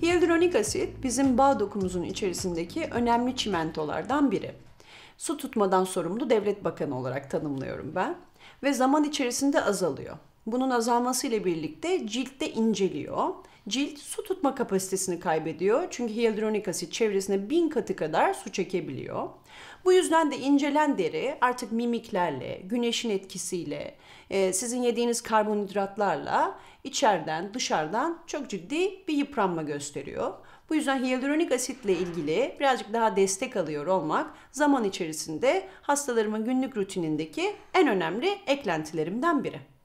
Hyaluronik asit bizim bağ dokumuzun içerisindeki önemli çimentolardan biri. Su tutmadan sorumlu devlet bakanı olarak tanımlıyorum ben ve zaman içerisinde azalıyor. Bunun azalmasıyla birlikte cilt de inceliyor. Cilt su tutma kapasitesini kaybediyor. Çünkü hyaluronik asit çevresine bin katı kadar su çekebiliyor. Bu yüzden de incelen deri artık mimiklerle, güneşin etkisiyle, e, sizin yediğiniz karbonhidratlarla içeriden, dışarıdan çok ciddi bir yıpranma gösteriyor. Bu yüzden hyaluronik asitle ilgili birazcık daha destek alıyor olmak zaman içerisinde hastalarımın günlük rutinindeki en önemli eklentilerimden biri.